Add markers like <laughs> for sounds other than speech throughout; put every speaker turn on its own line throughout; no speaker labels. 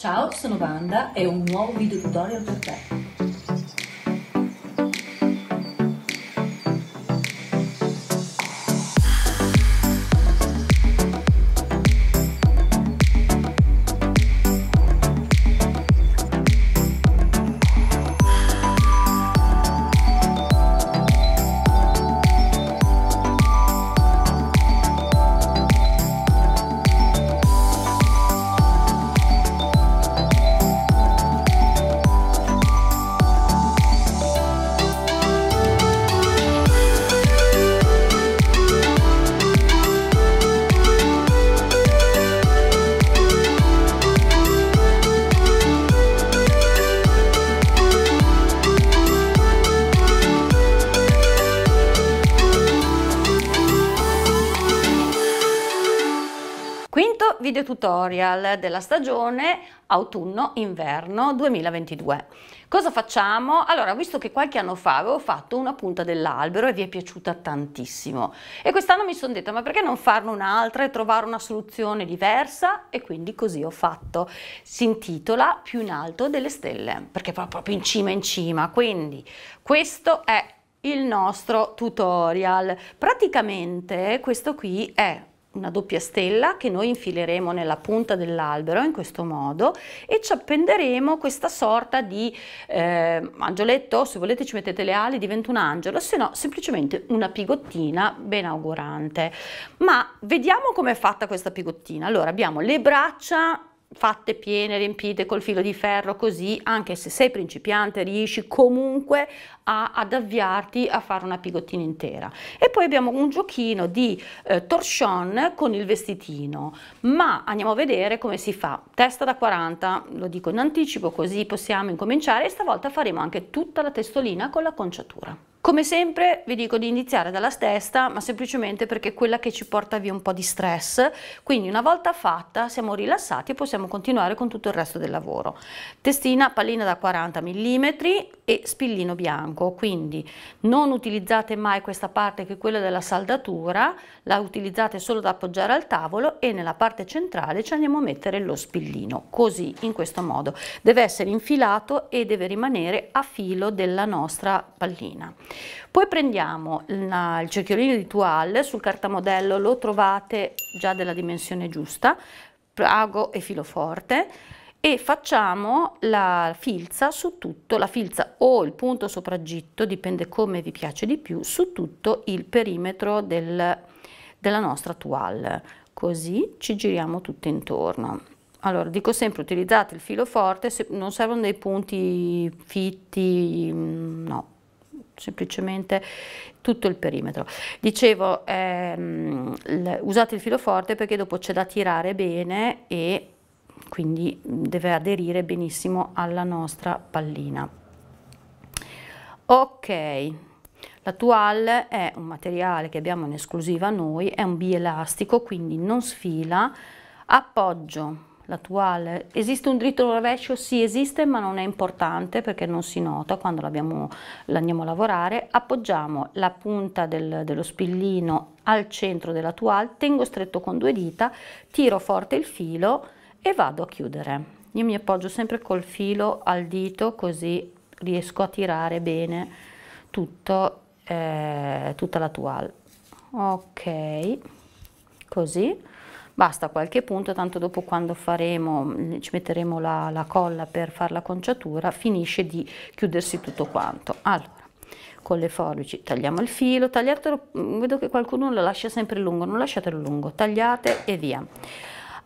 Ciao, sono Wanda e ho un nuovo video tutorial per te. tutorial della stagione autunno-inverno 2022. Cosa facciamo? Allora, visto che qualche anno fa avevo fatto una punta dell'albero e vi è piaciuta tantissimo e quest'anno mi sono detta ma perché non farne un'altra e trovare una soluzione diversa e quindi così ho fatto. Si intitola Più in alto delle stelle perché proprio in cima in cima, quindi questo è il nostro tutorial. Praticamente questo qui è una doppia stella che noi infileremo nella punta dell'albero in questo modo e ci appenderemo questa sorta di eh, angioletto, se volete ci mettete le ali diventa un angelo, se no semplicemente una pigottina ben augurante. Ma vediamo com'è fatta questa pigottina. Allora abbiamo le braccia fatte piene, riempite col filo di ferro, così anche se sei principiante riesci comunque a, ad avviarti a fare una pigottina intera. E poi abbiamo un giochino di eh, torsion con il vestitino, ma andiamo a vedere come si fa. Testa da 40, lo dico in anticipo così possiamo incominciare e stavolta faremo anche tutta la testolina con la conciatura. Come sempre vi dico di iniziare dalla testa, ma semplicemente perché è quella che ci porta via un po' di stress, quindi una volta fatta siamo rilassati e possiamo continuare con tutto il resto del lavoro. Testina pallina da 40 mm e spillino bianco, quindi non utilizzate mai questa parte che è quella della saldatura, la utilizzate solo da appoggiare al tavolo e nella parte centrale ci andiamo a mettere lo spillino, così in questo modo. Deve essere infilato e deve rimanere a filo della nostra pallina. Poi prendiamo il cerchiolino di toile, sul cartamodello lo trovate già della dimensione giusta, ago e filo forte e facciamo la filza su tutto, la filza o il punto sopragitto, dipende come vi piace di più, su tutto il perimetro del, della nostra toile, così ci giriamo tutto intorno. Allora, dico sempre utilizzate il filo forte, se non servono dei punti fitti, mm, no, semplicemente tutto il perimetro. Dicevo, ehm, usate il filo forte perché dopo c'è da tirare bene e quindi deve aderire benissimo alla nostra pallina. Ok, la toile è un materiale che abbiamo in esclusiva noi, è un bielastico, quindi non sfila, appoggio l'attuale. Esiste un dritto rovescio? Sì, esiste, ma non è importante perché non si nota quando l'abbiamo, l'andiamo a lavorare. Appoggiamo la punta del, dello spillino al centro della toile, tengo stretto con due dita, tiro forte il filo e vado a chiudere. Io mi appoggio sempre col filo al dito così riesco a tirare bene tutto, eh, tutta la toile. Ok, così basta qualche punto, tanto dopo quando faremo, mm, ci metteremo la, la colla per fare la conciatura, finisce di chiudersi tutto quanto. Allora, con le forbici tagliamo il filo, tagliatelo, mm, vedo che qualcuno lo lascia sempre lungo, non lasciatelo lungo, tagliate e via.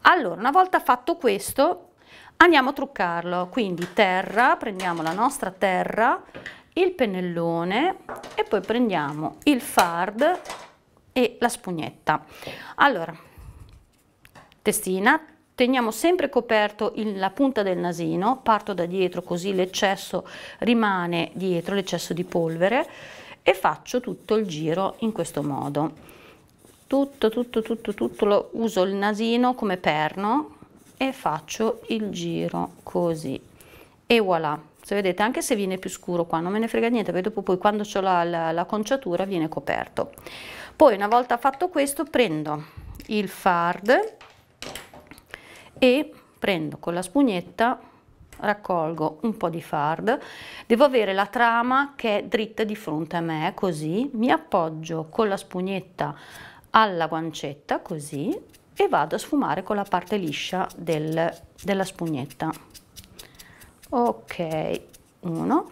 Allora, una volta fatto questo, andiamo a truccarlo, quindi terra, prendiamo la nostra terra, il pennellone e poi prendiamo il fard e la spugnetta. Allora, testina, teniamo sempre coperto il, la punta del nasino, parto da dietro così l'eccesso rimane dietro, l'eccesso di polvere e faccio tutto il giro in questo modo. Tutto, tutto, tutto, tutto, lo, uso il nasino come perno e faccio il giro così e voilà. Se vedete anche se viene più scuro qua non me ne frega niente perché dopo poi quando ho la, la, la conciatura viene coperto. Poi una volta fatto questo prendo il fard e prendo con la spugnetta raccolgo un po' di fard, devo avere la trama che è dritta di fronte a me, così mi appoggio con la spugnetta alla guancetta, così, e vado a sfumare con la parte liscia del, della spugnetta. Ok, uno,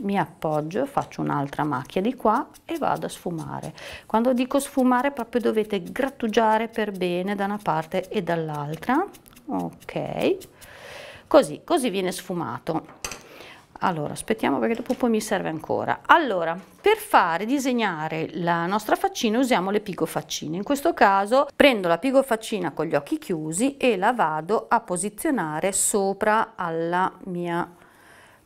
mi appoggio, faccio un'altra macchia di qua e vado a sfumare. Quando dico sfumare proprio dovete grattugiare per bene da una parte e dall'altra, ok, così, così viene sfumato. Allora, aspettiamo perché dopo poi mi serve ancora. Allora, per fare disegnare la nostra faccina usiamo le pigofaccine. In questo caso prendo la pigofaccina con gli occhi chiusi e la vado a posizionare sopra alla mia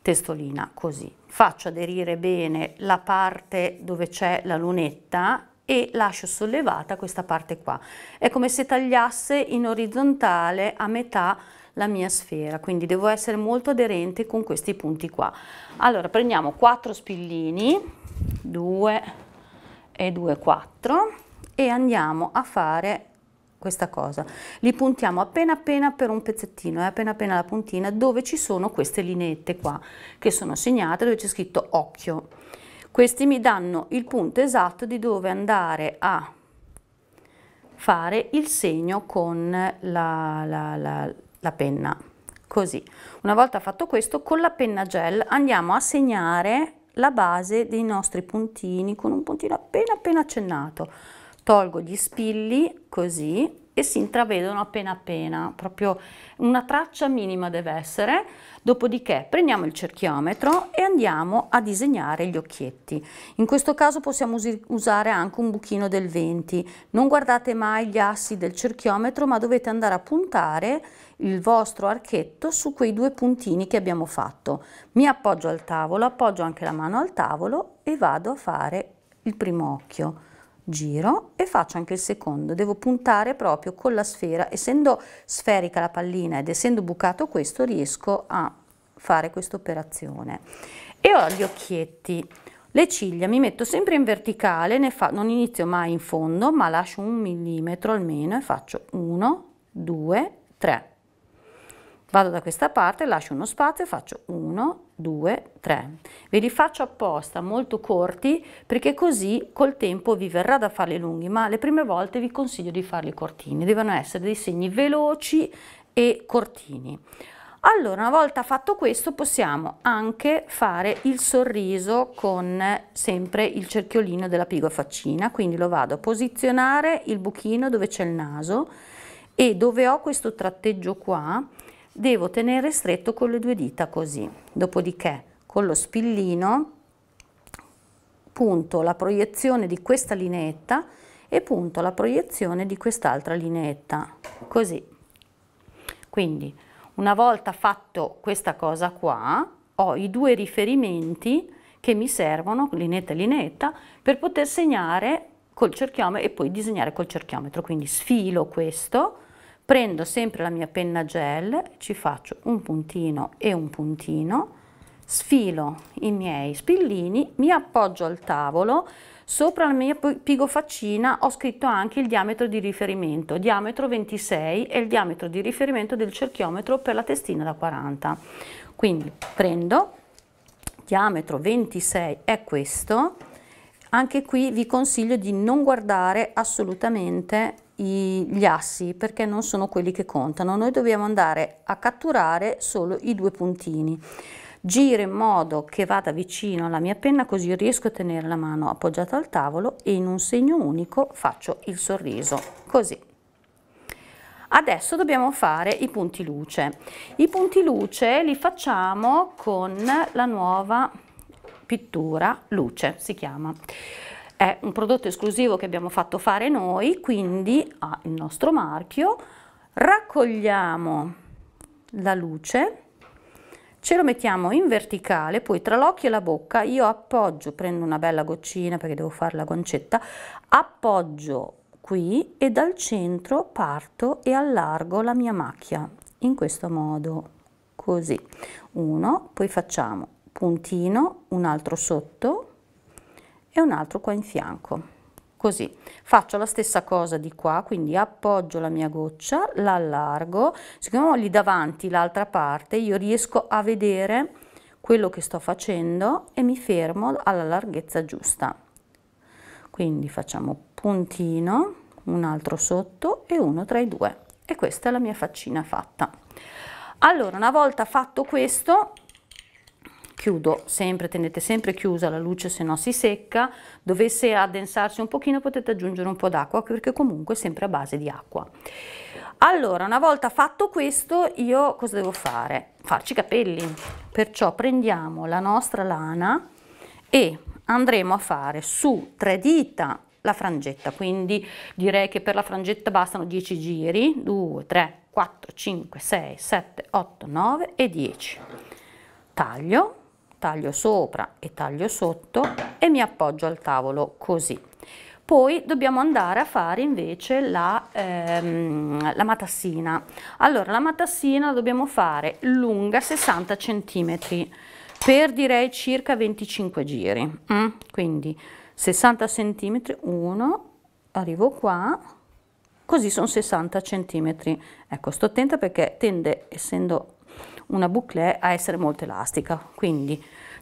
testolina così. Faccio aderire bene la parte dove c'è la lunetta e lascio sollevata questa parte qua. È come se tagliasse in orizzontale a metà la mia sfera, quindi devo essere molto aderente con questi punti qua. Allora prendiamo quattro spillini, 2 e 2, 4 e andiamo a fare questa cosa. Li puntiamo appena appena per un pezzettino, eh, appena appena la puntina, dove ci sono queste lineette qua, che sono segnate, dove c'è scritto occhio. Questi mi danno il punto esatto di dove andare a fare il segno con la, la, la, la penna. Così. Una volta fatto questo, con la penna gel andiamo a segnare la base dei nostri puntini con un puntino appena appena accennato tolgo gli spilli così e si intravedono appena appena, proprio una traccia minima deve essere, dopodiché prendiamo il cerchiometro e andiamo a disegnare gli occhietti. In questo caso possiamo us usare anche un buchino del 20, non guardate mai gli assi del cerchiometro ma dovete andare a puntare il vostro archetto su quei due puntini che abbiamo fatto. Mi appoggio al tavolo, appoggio anche la mano al tavolo e vado a fare il primo occhio giro e faccio anche il secondo devo puntare proprio con la sfera essendo sferica la pallina ed essendo bucato questo riesco a fare questa operazione e ora gli occhietti le ciglia mi metto sempre in verticale ne fa, non inizio mai in fondo ma lascio un millimetro almeno e faccio 1 2 3 vado da questa parte lascio uno spazio e faccio 1 2, 3. Ve li faccio apposta molto corti perché così col tempo vi verrà da farli lunghi, ma le prime volte vi consiglio di farli cortini, devono essere dei segni veloci e cortini. Allora, una volta fatto questo, possiamo anche fare il sorriso con sempre il cerchiolino della pigofaccina, quindi lo vado a posizionare il buchino dove c'è il naso e dove ho questo tratteggio qua, devo tenere stretto con le due dita così, dopodiché con lo spillino punto la proiezione di questa lineetta e punto la proiezione di quest'altra lineetta, così. Quindi una volta fatto questa cosa qua, ho i due riferimenti che mi servono, lineetta e lineetta, per poter segnare col cerchiometro e poi disegnare col cerchiometro. Quindi sfilo questo, prendo sempre la mia penna gel, ci faccio un puntino e un puntino, sfilo i miei spillini, mi appoggio al tavolo, sopra la mia pigofaccina ho scritto anche il diametro di riferimento, diametro 26 e il diametro di riferimento del cerchiometro per la testina da 40. Quindi prendo, diametro 26 è questo, anche qui vi consiglio di non guardare assolutamente i, gli assi perché non sono quelli che contano, noi dobbiamo andare a catturare solo i due puntini. Giro in modo che vada vicino alla mia penna così riesco a tenere la mano appoggiata al tavolo e in un segno unico faccio il sorriso, così. Adesso dobbiamo fare i punti luce. I punti luce li facciamo con la nuova pittura luce, si chiama è un prodotto esclusivo che abbiamo fatto fare noi, quindi ha il nostro marchio, raccogliamo la luce, ce lo mettiamo in verticale, poi tra l'occhio e la bocca io appoggio, prendo una bella goccina perché devo fare la concetta, appoggio qui e dal centro parto e allargo la mia macchia, in questo modo, così, uno, poi facciamo puntino, un altro sotto, e un altro qua in fianco. Così faccio la stessa cosa di qua, quindi appoggio la mia goccia, la allargo, siccome ho lì davanti l'altra parte io riesco a vedere quello che sto facendo e mi fermo alla larghezza giusta. Quindi facciamo puntino, un altro sotto e uno tra i due e questa è la mia faccina fatta. Allora una volta fatto questo chiudo sempre, tenete sempre chiusa la luce se no si secca, dovesse addensarsi un pochino potete aggiungere un po' d'acqua perché comunque è sempre a base di acqua. Allora, una volta fatto questo, io cosa devo fare? Farci i capelli. Perciò prendiamo la nostra lana e andremo a fare su tre dita la frangetta, quindi direi che per la frangetta bastano 10 giri, 2, 3, 4, 5, 6, 7, 8, 9 e 10. Taglio taglio sopra e taglio sotto e mi appoggio al tavolo così. Poi dobbiamo andare a fare invece la, ehm, la matassina. Allora la matassina la dobbiamo fare lunga 60 cm per direi circa 25 giri. Mm? Quindi 60 cm, 1, arrivo qua, così sono 60 cm. Ecco, sto attenta perché tende, essendo una boucle, a essere molto elastica. Quindi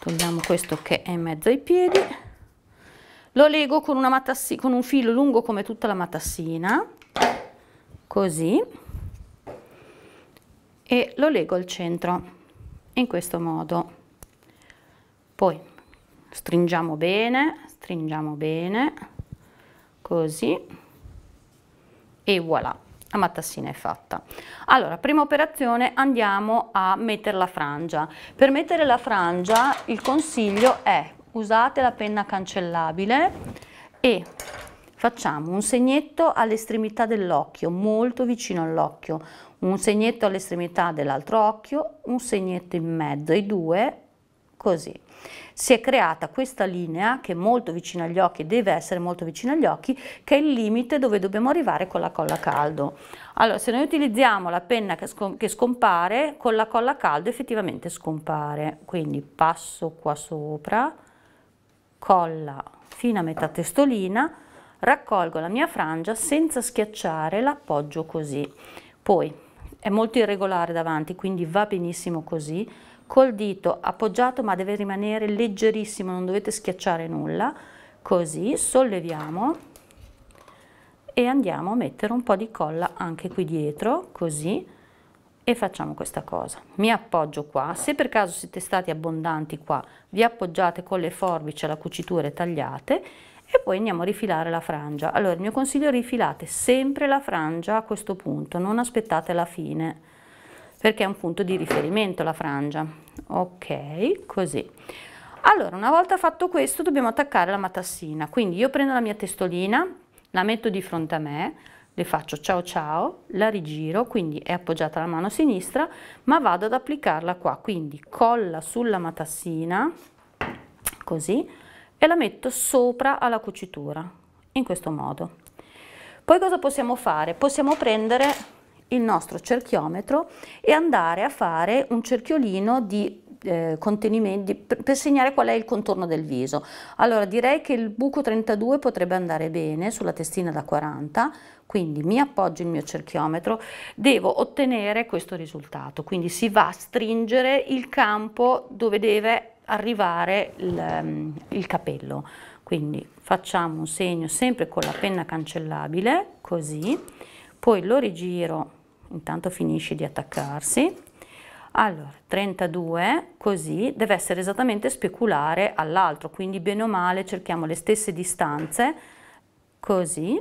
togliamo questo che è in mezzo ai piedi lo lego con, una con un filo lungo come tutta la matassina così e lo lego al centro in questo modo poi stringiamo bene stringiamo bene così e voilà la matassa è fatta. Allora, prima operazione andiamo a mettere la frangia. Per mettere la frangia il consiglio è usate la penna cancellabile e facciamo un segnetto all'estremità dell'occhio, molto vicino all'occhio, un segnetto all'estremità dell'altro occhio, un segnetto in mezzo ai due così. Si è creata questa linea che è molto vicina agli occhi, deve essere molto vicina agli occhi, che è il limite dove dobbiamo arrivare con la colla a caldo. Allora, se noi utilizziamo la penna che, scom che scompare, con la colla a caldo effettivamente scompare. Quindi passo qua sopra, colla fino a metà testolina, raccolgo la mia frangia senza schiacciare, l'appoggio così. Poi è molto irregolare davanti, quindi va benissimo così col dito appoggiato ma deve rimanere leggerissimo, non dovete schiacciare nulla, così solleviamo e andiamo a mettere un po' di colla anche qui dietro, così, e facciamo questa cosa. Mi appoggio qua, se per caso siete stati abbondanti qua, vi appoggiate con le forbici alla cucitura e tagliate, e poi andiamo a rifilare la frangia. Allora il mio consiglio è rifilate sempre la frangia a questo punto, non aspettate la fine perché è un punto di riferimento la frangia. Ok, così. Allora, una volta fatto questo dobbiamo attaccare la matassina, quindi io prendo la mia testolina, la metto di fronte a me, le faccio ciao ciao, la rigiro, quindi è appoggiata la mano sinistra, ma vado ad applicarla qua, quindi colla sulla matassina, così, e la metto sopra alla cucitura, in questo modo. Poi cosa possiamo fare? Possiamo prendere il nostro cerchiometro e andare a fare un cerchiolino di eh, contenimenti per, per segnare qual è il contorno del viso. Allora direi che il buco 32 potrebbe andare bene sulla testina da 40, quindi mi appoggio il mio cerchiometro, devo ottenere questo risultato, quindi si va a stringere il campo dove deve arrivare il, ehm, il capello. Quindi facciamo un segno sempre con la penna cancellabile, così, poi lo rigiro intanto finisce di attaccarsi. Allora, 32, così, deve essere esattamente speculare all'altro, quindi bene o male cerchiamo le stesse distanze, così,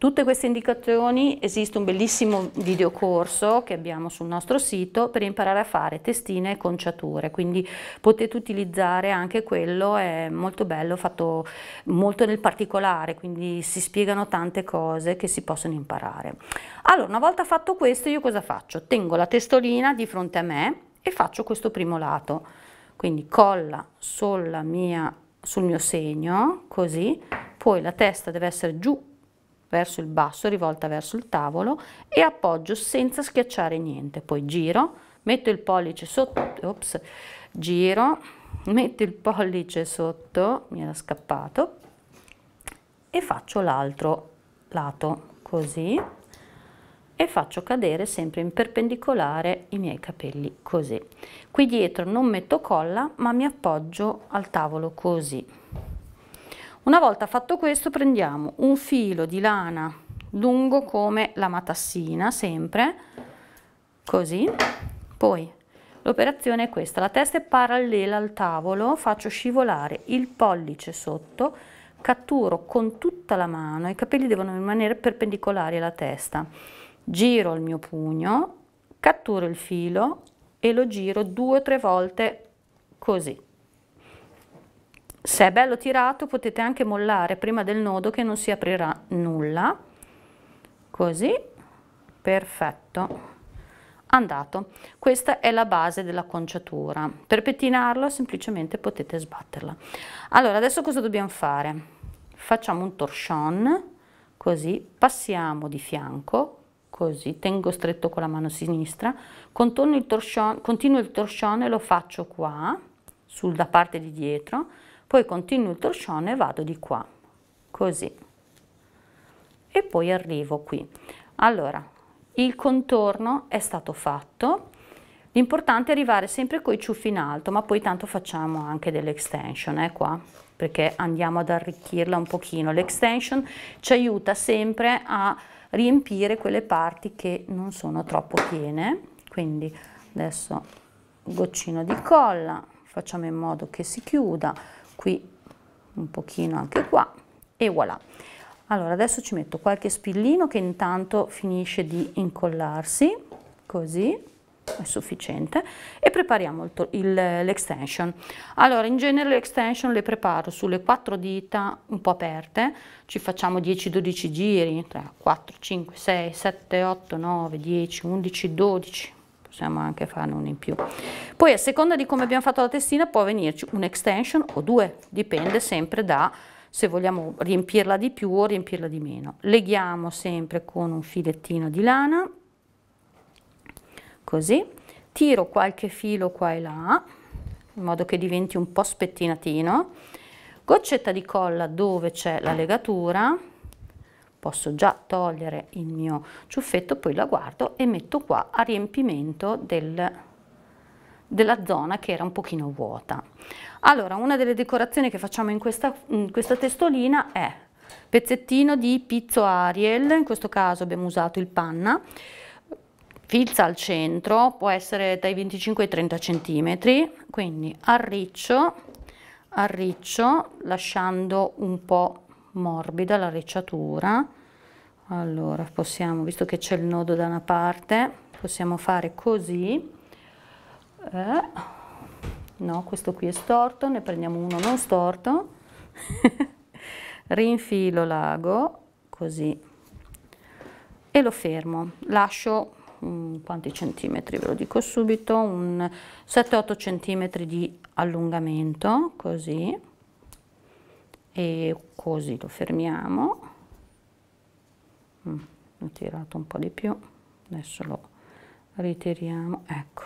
Tutte queste indicazioni esiste un bellissimo videocorso che abbiamo sul nostro sito per imparare a fare testine e conciature, quindi potete utilizzare anche quello, è molto bello, fatto molto nel particolare, quindi si spiegano tante cose che si possono imparare. Allora, una volta fatto questo, io cosa faccio? Tengo la testolina di fronte a me e faccio questo primo lato, quindi colla sulla mia, sul mio segno, così, poi la testa deve essere giù verso il basso, rivolta verso il tavolo e appoggio senza schiacciare niente. Poi giro, metto il pollice sotto, ops, giro, metto il pollice sotto, mi era scappato, e faccio l'altro lato così e faccio cadere sempre in perpendicolare i miei capelli così. Qui dietro non metto colla ma mi appoggio al tavolo così. Una volta fatto questo prendiamo un filo di lana lungo come la matassina, sempre, così, poi l'operazione è questa, la testa è parallela al tavolo, faccio scivolare il pollice sotto, catturo con tutta la mano, i capelli devono rimanere perpendicolari alla testa, giro il mio pugno, catturo il filo e lo giro due o tre volte così se è bello tirato potete anche mollare prima del nodo che non si aprirà nulla così perfetto andato questa è la base dell'acconciatura per pettinarla semplicemente potete sbatterla allora adesso cosa dobbiamo fare facciamo un torsion così passiamo di fianco così tengo stretto con la mano sinistra contorno il torsion continuo il e lo faccio qua sulla parte di dietro poi continuo il torcione e vado di qua così e poi arrivo qui allora il contorno è stato fatto l'importante è arrivare sempre con i ciuffi in alto ma poi tanto facciamo anche dell'extension extension eh, qua perché andiamo ad arricchirla un pochino l'extension ci aiuta sempre a riempire quelle parti che non sono troppo piene quindi adesso goccino di colla facciamo in modo che si chiuda qui un pochino anche qua e voilà allora adesso ci metto qualche spillino che intanto finisce di incollarsi così è sufficiente e prepariamo l'extension allora in genere l'extension le preparo sulle quattro dita un po' aperte ci facciamo 10-12 giri 3, 4, 5, 6, 7, 8, 9, 10, 11, 12 possiamo anche farne un in più. Poi a seconda di come abbiamo fatto la testina può venirci un extension o due, dipende sempre da se vogliamo riempirla di più o riempirla di meno. Leghiamo sempre con un filettino di lana, così, tiro qualche filo qua e là, in modo che diventi un po' spettinatino, goccetta di colla dove c'è la legatura, posso già togliere il mio ciuffetto, poi la guardo e metto qua a riempimento del, della zona che era un pochino vuota. Allora, una delle decorazioni che facciamo in questa, in questa testolina è pezzettino di pizzo Ariel, in questo caso abbiamo usato il panna, filza al centro, può essere dai 25 ai 30 cm, quindi arriccio, arriccio lasciando un po' morbida la recciatura allora possiamo visto che c'è il nodo da una parte possiamo fare così eh, no questo qui è storto ne prendiamo uno non storto <laughs> rinfilo l'ago così e lo fermo lascio mm, quanti centimetri ve lo dico subito un 7-8 centimetri di allungamento così e così lo fermiamo mm, ho tirato un po' di più adesso lo ritiriamo ecco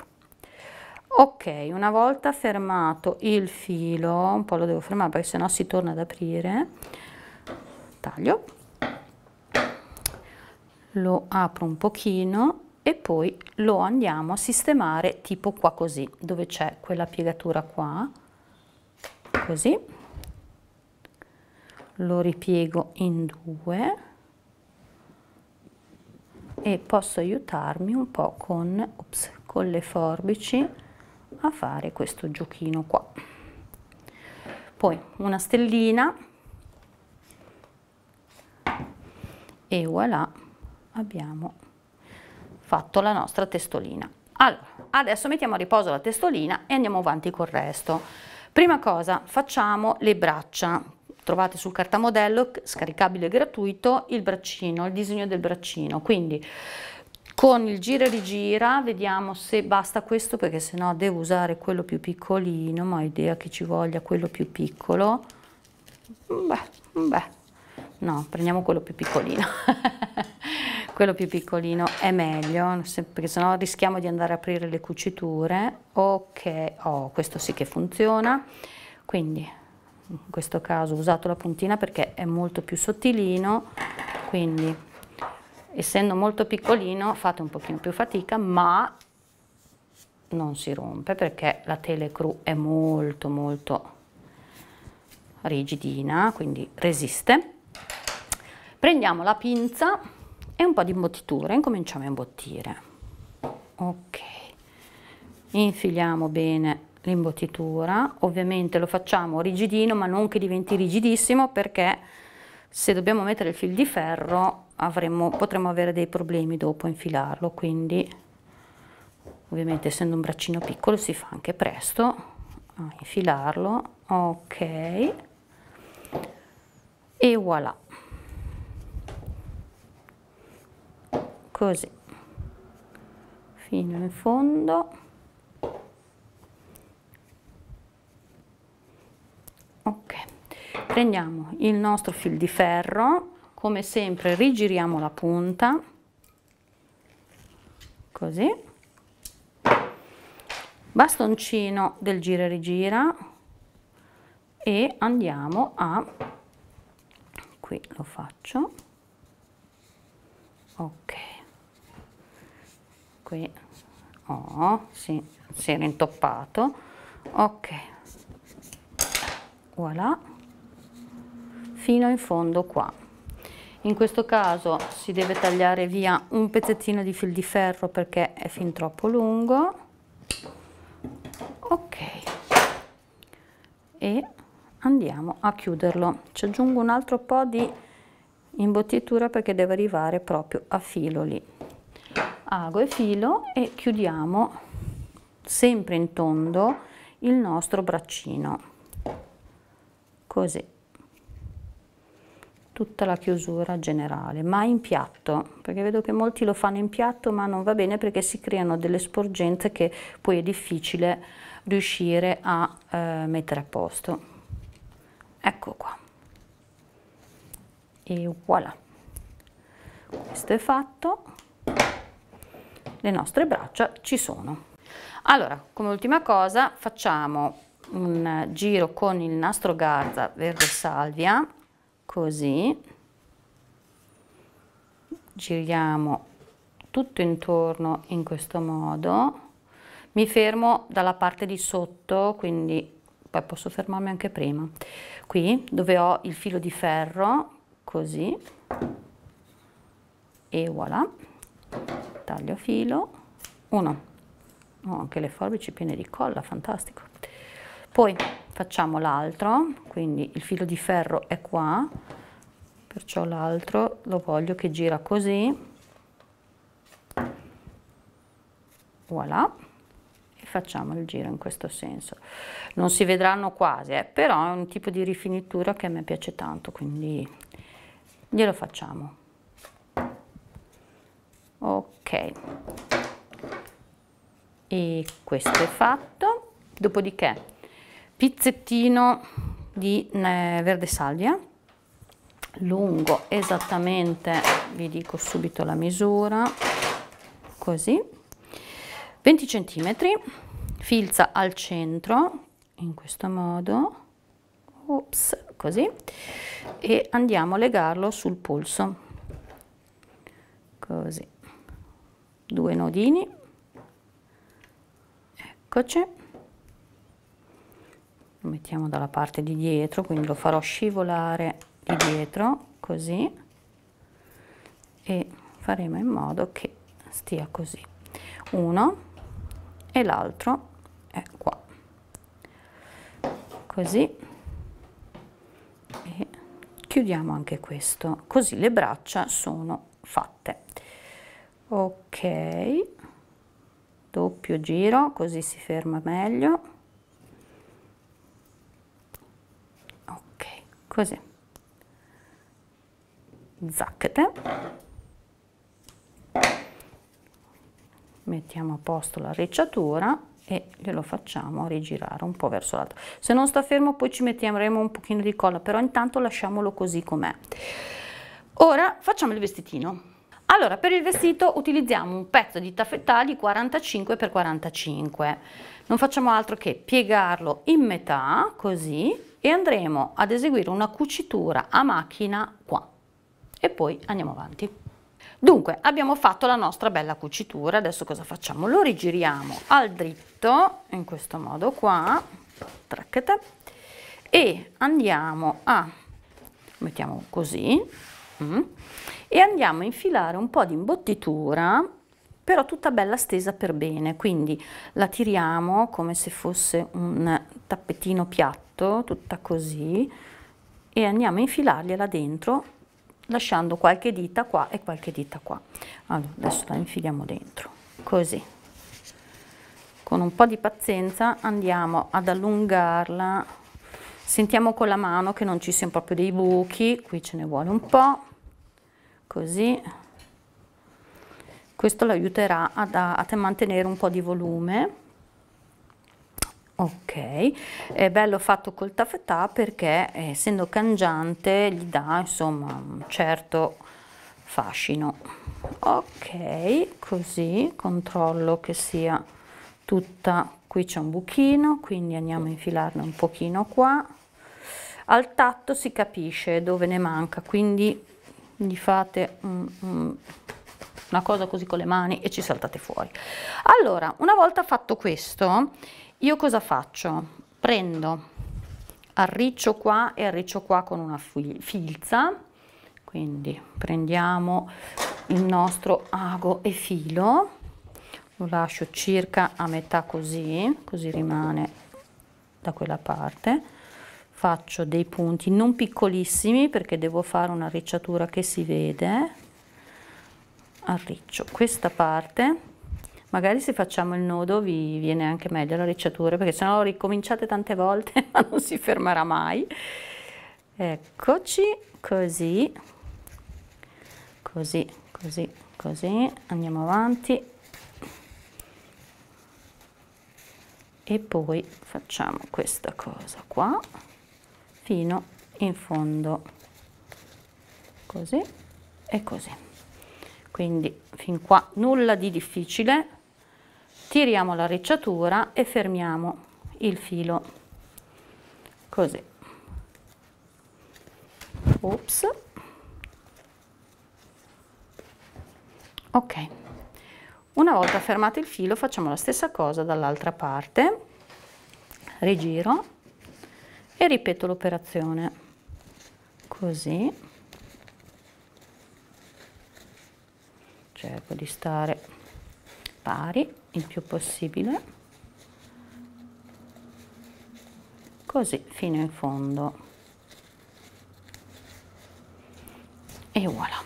ok una volta fermato il filo un po' lo devo fermare perché sennò si torna ad aprire taglio lo apro un pochino e poi lo andiamo a sistemare tipo qua così dove c'è quella piegatura qua così lo ripiego in due e posso aiutarmi un po' con, ops, con le forbici a fare questo giochino qua. Poi una stellina e voilà abbiamo fatto la nostra testolina. Allora, adesso mettiamo a riposo la testolina e andiamo avanti col resto. Prima cosa, facciamo le braccia trovate sul cartamodello, scaricabile gratuito, il braccino, il disegno del braccino. Quindi con il gira e rigira vediamo se basta questo perché sennò devo usare quello più piccolino, ma ho idea che ci voglia quello più piccolo. Beh, beh, no, prendiamo quello più piccolino. <laughs> quello più piccolino è meglio, perché sennò rischiamo di andare a aprire le cuciture. Ok, oh, questo sì che funziona. Quindi in questo caso ho usato la puntina perché è molto più sottilino, quindi essendo molto piccolino fate un pochino più fatica, ma non si rompe perché la tele cru è molto molto rigidina, quindi resiste. Prendiamo la pinza e un po' di imbottitura e incominciamo a imbottire. Ok, infiliamo bene l'imbottitura, ovviamente lo facciamo rigidino ma non che diventi rigidissimo perché se dobbiamo mettere il fil di ferro avremo, potremo avere dei problemi dopo a infilarlo, quindi ovviamente essendo un braccino piccolo si fa anche presto a infilarlo, ok, e voilà, così, fino in fondo. ok prendiamo il nostro fil di ferro come sempre rigiriamo la punta così bastoncino del gira e rigira e andiamo a qui lo faccio ok qui oh si sì, si era intoppato ok voilà, fino in fondo qua. In questo caso si deve tagliare via un pezzettino di fil di ferro perché è fin troppo lungo. Ok, e andiamo a chiuderlo. Ci aggiungo un altro po' di imbottitura perché deve arrivare proprio a filo lì. Ago e filo e chiudiamo sempre in tondo il nostro braccino così tutta la chiusura generale ma in piatto perché vedo che molti lo fanno in piatto ma non va bene perché si creano delle sporgenze che poi è difficile riuscire a eh, mettere a posto ecco qua e voilà questo è fatto le nostre braccia ci sono allora come ultima cosa facciamo un giro con il nastro garza verde salvia così giriamo tutto intorno in questo modo mi fermo dalla parte di sotto quindi poi posso fermarmi anche prima qui dove ho il filo di ferro così e voilà taglio filo 1 ho anche le forbici piene di colla fantastico poi facciamo l'altro quindi il filo di ferro è qua perciò l'altro lo voglio che gira così voilà e facciamo il giro in questo senso non si vedranno quasi eh, però è un tipo di rifinitura che a me piace tanto quindi glielo facciamo ok e questo è fatto dopodiché pizzettino di eh, verde salvia lungo esattamente vi dico subito la misura così 20 centimetri filza al centro in questo modo ops così e andiamo a legarlo sul polso così due nodini eccoci lo mettiamo dalla parte di dietro quindi lo farò scivolare di dietro così e faremo in modo che stia così uno e l'altro è qua così e chiudiamo anche questo così le braccia sono fatte ok doppio giro così si ferma meglio così zacchete mettiamo a posto la ricciatura e glielo facciamo rigirare un po' verso l'alto se non sta fermo poi ci metteremo un pochino di colla però intanto lasciamolo così com'è ora facciamo il vestitino allora, per il vestito utilizziamo un pezzo di di 45 x 45. Non facciamo altro che piegarlo in metà, così, e andremo ad eseguire una cucitura a macchina qua e poi andiamo avanti. Dunque abbiamo fatto la nostra bella cucitura, adesso cosa facciamo? Lo rigiriamo al dritto in questo modo qua e andiamo a, mettiamo così, mm, e andiamo a infilare un po' di imbottitura però tutta bella stesa per bene, quindi la tiriamo come se fosse un tappetino piatto petto, tutta così, e andiamo a infilargliela dentro lasciando qualche dita qua e qualche dita qua. Allora, adesso la infiliamo dentro, così. Con un po' di pazienza andiamo ad allungarla, sentiamo con la mano che non ci siano proprio dei buchi, qui ce ne vuole un po', così. Questo l'aiuterà a, a mantenere un po' di volume Ok, è bello fatto col taffetà perché eh, essendo cangiante gli dà insomma un certo fascino. Ok, così controllo che sia tutta, qui c'è un buchino, quindi andiamo a infilarne un pochino qua. Al tatto si capisce dove ne manca, quindi gli fate un, un, una cosa così con le mani e ci saltate fuori. Allora, una volta fatto questo, io cosa faccio? Prendo, arriccio qua e arriccio qua con una filza, quindi prendiamo il nostro ago e filo, lo lascio circa a metà così, così rimane da quella parte, faccio dei punti non piccolissimi perché devo fare una ricciatura che si vede, arriccio questa parte magari se facciamo il nodo vi viene anche meglio la ricciatura perché sennò ricominciate tante volte <laughs> ma non si fermerà mai eccoci così così così così andiamo avanti e poi facciamo questa cosa qua fino in fondo così e così quindi fin qua nulla di difficile tiriamo la ricciatura e fermiamo il filo così Ops. ok una volta fermato il filo facciamo la stessa cosa dall'altra parte rigiro e ripeto l'operazione così cerco di stare pari il più possibile così fino in fondo e voilà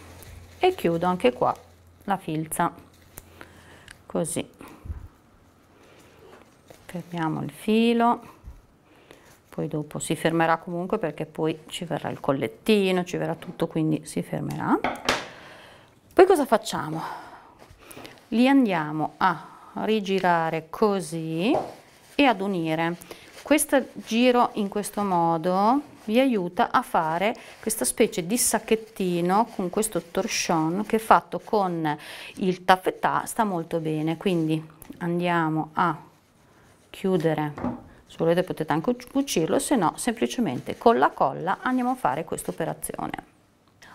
e chiudo anche qua la filza così fermiamo il filo poi dopo si fermerà comunque perché poi ci verrà il collettino, ci verrà tutto, quindi si fermerà. Poi cosa facciamo? Li andiamo a rigirare così e ad unire questo giro in questo modo vi aiuta a fare questa specie di sacchettino con questo torsion che fatto con il taffetà sta molto bene quindi andiamo a chiudere se volete potete anche cucirlo se no semplicemente con la colla andiamo a fare questa operazione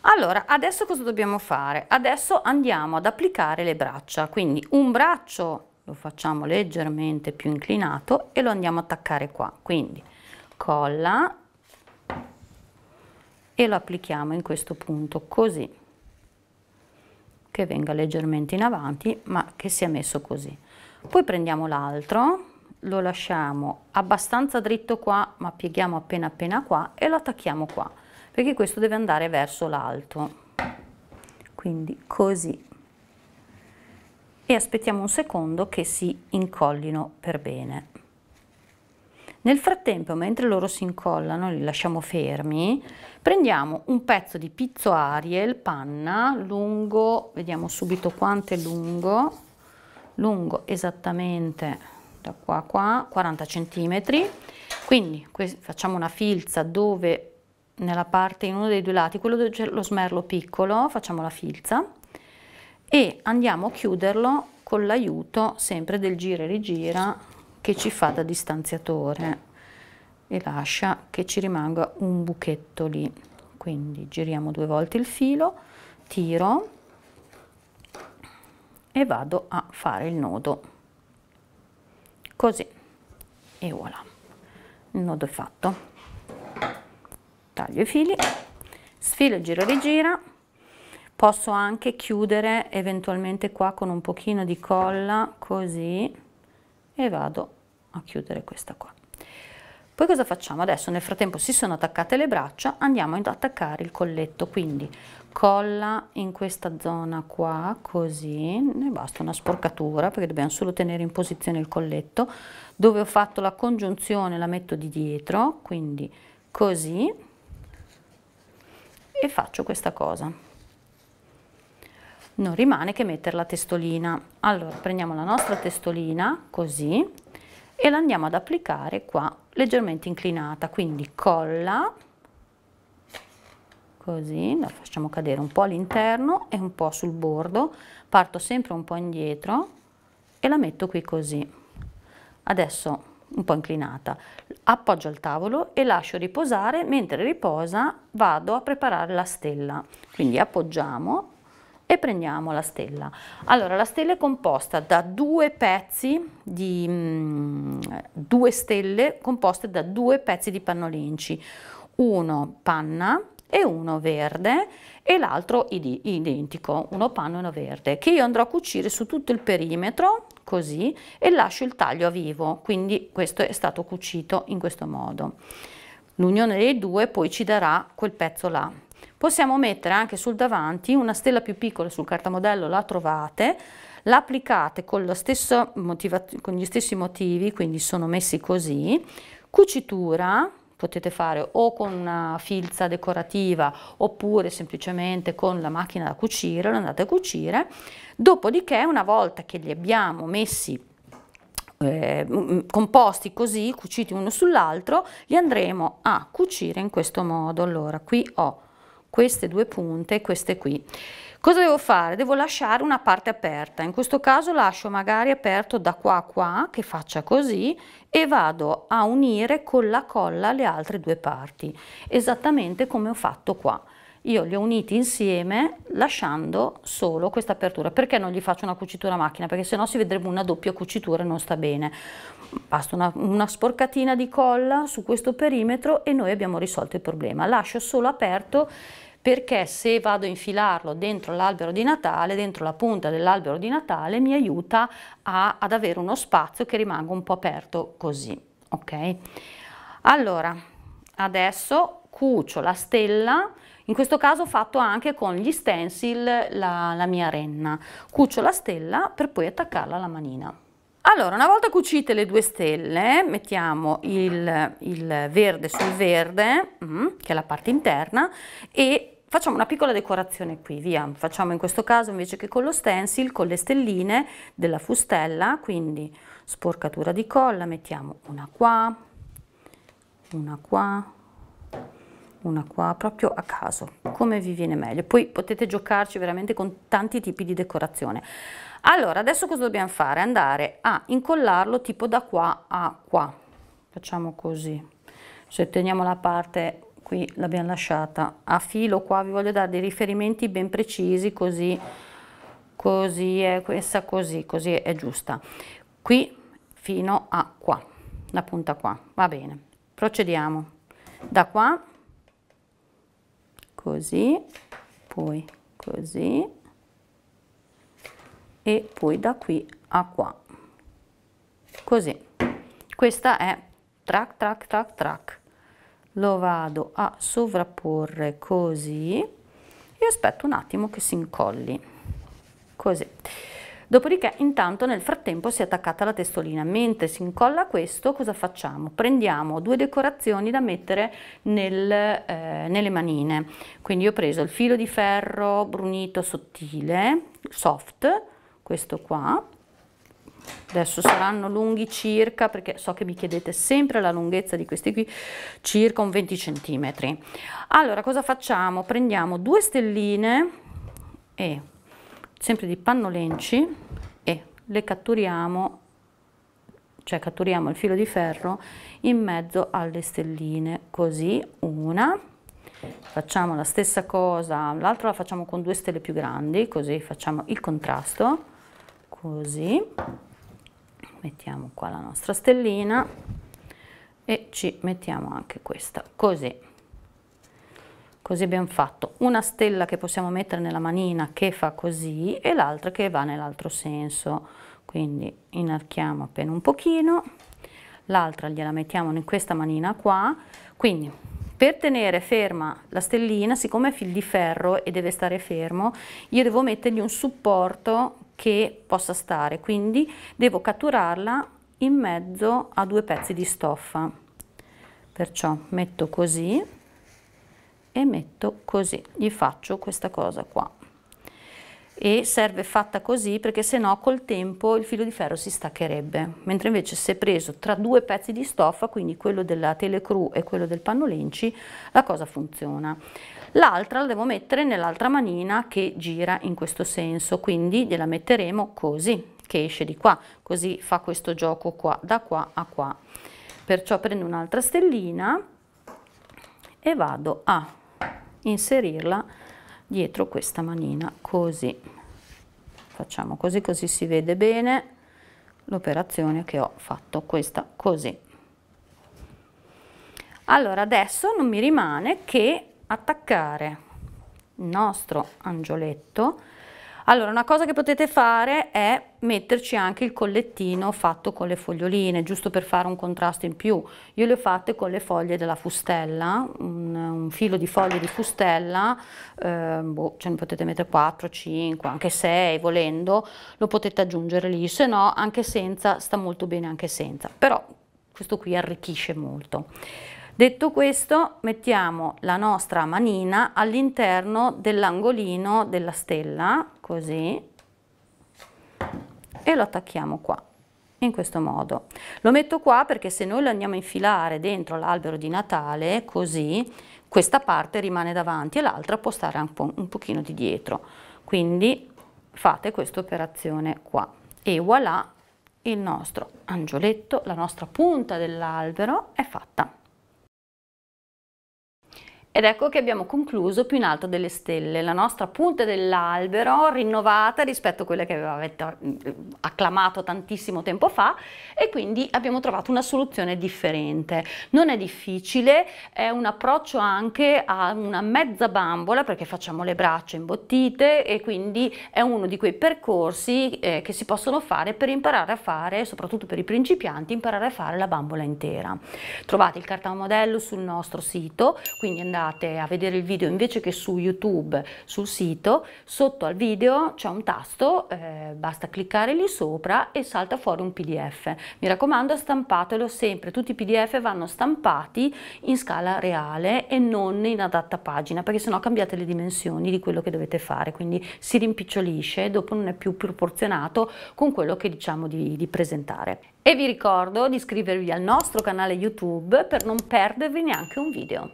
allora, adesso cosa dobbiamo fare? Adesso andiamo ad applicare le braccia, quindi un braccio lo facciamo leggermente più inclinato e lo andiamo ad attaccare qua, quindi colla e lo applichiamo in questo punto così, che venga leggermente in avanti ma che sia messo così. Poi prendiamo l'altro, lo lasciamo abbastanza dritto qua ma pieghiamo appena appena qua e lo attacchiamo qua perché questo deve andare verso l'alto quindi così e aspettiamo un secondo che si incollino per bene nel frattempo mentre loro si incollano li lasciamo fermi prendiamo un pezzo di pizzo ariel panna lungo vediamo subito quanto è lungo lungo esattamente da qua a qua 40 centimetri quindi facciamo una filza dove nella parte in uno dei due lati, quello dove c'è lo smerlo piccolo, facciamo la filza e andiamo a chiuderlo con l'aiuto sempre del gira e rigira che ci fa da distanziatore e lascia che ci rimanga un buchetto lì. Quindi giriamo due volte il filo, tiro e vado a fare il nodo. Così. E voilà. Il nodo è fatto taglio i fili, sfilo, giro, di gira, posso anche chiudere eventualmente qua con un pochino di colla così e vado a chiudere questa qua. Poi cosa facciamo? Adesso nel frattempo si sono attaccate le braccia, andiamo ad attaccare il colletto, quindi colla in questa zona qua, così, ne basta una sporcatura perché dobbiamo solo tenere in posizione il colletto, dove ho fatto la congiunzione la metto di dietro, quindi così, e faccio questa cosa. Non rimane che mettere la testolina. Allora prendiamo la nostra testolina, così, e la andiamo ad applicare qua leggermente inclinata, quindi colla, così, la facciamo cadere un po' all'interno e un po' sul bordo, parto sempre un po' indietro e la metto qui così. Adesso un po' inclinata, appoggio al tavolo e lascio riposare, mentre riposa vado a preparare la stella, quindi appoggiamo e prendiamo la stella. Allora la stella è composta da due pezzi di mh, mm, due stelle composte da due pezzi di pannolenci, uno panna e uno verde e l'altro identico, uno panno e uno verde, che io andrò a cucire su tutto il perimetro, così, e lascio il taglio a vivo, quindi questo è stato cucito in questo modo. L'unione dei due poi ci darà quel pezzo là. Possiamo mettere anche sul davanti una stella più piccola sul cartamodello, la trovate, la applicate con, con gli stessi motivi, quindi sono messi così, cucitura, potete fare o con una filza decorativa oppure semplicemente con la macchina da cucire, lo andate a cucire, dopodiché una volta che li abbiamo messi eh, composti così, cuciti uno sull'altro, li andremo a cucire in questo modo. Allora, qui ho queste due punte, queste qui. Cosa devo fare? Devo lasciare una parte aperta, in questo caso lascio magari aperto da qua a qua, che faccia così, e vado a unire con la colla le altre due parti, esattamente come ho fatto qua io li ho uniti insieme lasciando solo questa apertura perché non gli faccio una cucitura a macchina perché sennò si vedrebbe una doppia cucitura e non sta bene basta una, una, sporcatina di colla su questo perimetro e noi abbiamo risolto il problema lascio solo aperto perché se vado a infilarlo dentro l'albero di Natale, dentro la punta dell'albero di Natale, mi aiuta a, ad avere uno spazio che rimanga un po' aperto così, ok? Allora, adesso cucio la stella, in questo caso ho fatto anche con gli stencil la, la mia renna, cucio la stella per poi attaccarla alla manina. Allora, una volta cucite le due stelle, mettiamo il, il verde sul verde, mm, che è la parte interna, e Facciamo una piccola decorazione qui, via. Facciamo in questo caso invece che con lo stencil, con le stelline della fustella, quindi sporcatura di colla, mettiamo una qua, una qua, una qua, proprio a caso, come vi viene meglio. Poi potete giocarci veramente con tanti tipi di decorazione. Allora, adesso cosa dobbiamo fare? Andare a incollarlo tipo da qua a qua. Facciamo così. Se teniamo la parte qui l'abbiamo lasciata a filo qua vi voglio dare dei riferimenti ben precisi così così è questa così così è giusta qui fino a qua la punta qua va bene procediamo da qua così poi così e poi da qui a qua così questa è track track track track lo vado a sovrapporre così e aspetto un attimo che si incolli così dopodiché intanto nel frattempo si è attaccata la testolina mentre si incolla questo cosa facciamo prendiamo due decorazioni da mettere nel, eh, nelle manine quindi ho preso il filo di ferro brunito sottile soft questo qua adesso saranno lunghi circa perché so che mi chiedete sempre la lunghezza di questi qui circa un 20 centimetri allora cosa facciamo prendiamo due stelline e sempre di pannolenci e le catturiamo cioè catturiamo il filo di ferro in mezzo alle stelline così una facciamo la stessa cosa l'altra la facciamo con due stelle più grandi così facciamo il contrasto così mettiamo qua la nostra stellina e ci mettiamo anche questa così così abbiamo fatto una stella che possiamo mettere nella manina che fa così e l'altra che va nell'altro senso quindi inarchiamo appena un pochino l'altra gliela mettiamo in questa manina qua quindi per tenere ferma la stellina siccome è fil di ferro e deve stare fermo io devo mettergli un supporto che possa stare, quindi devo catturarla in mezzo a due pezzi di stoffa. Perciò metto così e metto così, gli faccio questa cosa qua. E serve fatta così perché sennò col tempo il filo di ferro si staccherebbe, mentre invece se preso tra due pezzi di stoffa, quindi quello della telecru e quello del panno lenci, la cosa funziona l'altra la devo mettere nell'altra manina che gira in questo senso, quindi gliela metteremo così, che esce di qua, così fa questo gioco qua, da qua a qua. Perciò prendo un'altra stellina e vado a inserirla dietro questa manina, così. Facciamo così, così si vede bene l'operazione che ho fatto, questa così. Allora adesso non mi rimane che attaccare il nostro angioletto allora una cosa che potete fare è metterci anche il collettino fatto con le foglioline giusto per fare un contrasto in più io le ho fatte con le foglie della fustella un, un filo di foglie di fustella eh, boh, ce ne potete mettere 4 5 anche 6 volendo lo potete aggiungere lì se no anche senza sta molto bene anche senza però questo qui arricchisce molto Detto questo mettiamo la nostra manina all'interno dell'angolino della stella, così, e lo attacchiamo qua in questo modo. Lo metto qua perché se noi lo andiamo a infilare dentro l'albero di Natale, così, questa parte rimane davanti e l'altra può stare un, po un pochino di dietro. Quindi fate questa operazione qua e voilà il nostro angioletto, la nostra punta dell'albero è fatta. Ed ecco che abbiamo concluso più in alto delle stelle, la nostra punta dell'albero rinnovata rispetto a quella che avevate acclamato tantissimo tempo fa e quindi abbiamo trovato una soluzione differente. Non è difficile, è un approccio anche a una mezza bambola perché facciamo le braccia imbottite e quindi è uno di quei percorsi eh, che si possono fare per imparare a fare, soprattutto per i principianti, imparare a fare la bambola intera. Trovate il cartamodello sul nostro sito, quindi andate andate a vedere il video invece che su YouTube, sul sito, sotto al video c'è un tasto, eh, basta cliccare lì sopra e salta fuori un PDF. Mi raccomando, stampatelo sempre, tutti i PDF vanno stampati in scala reale e non in adatta pagina, perché sennò cambiate le dimensioni di quello che dovete fare, quindi si rimpicciolisce, dopo non è più proporzionato con quello che diciamo di, di presentare. E vi ricordo di iscrivervi al nostro canale YouTube per non perdervi neanche un video.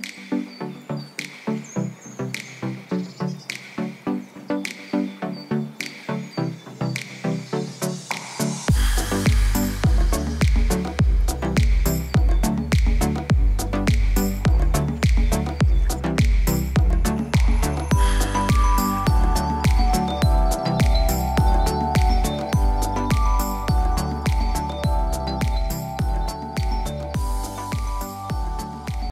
Thank you.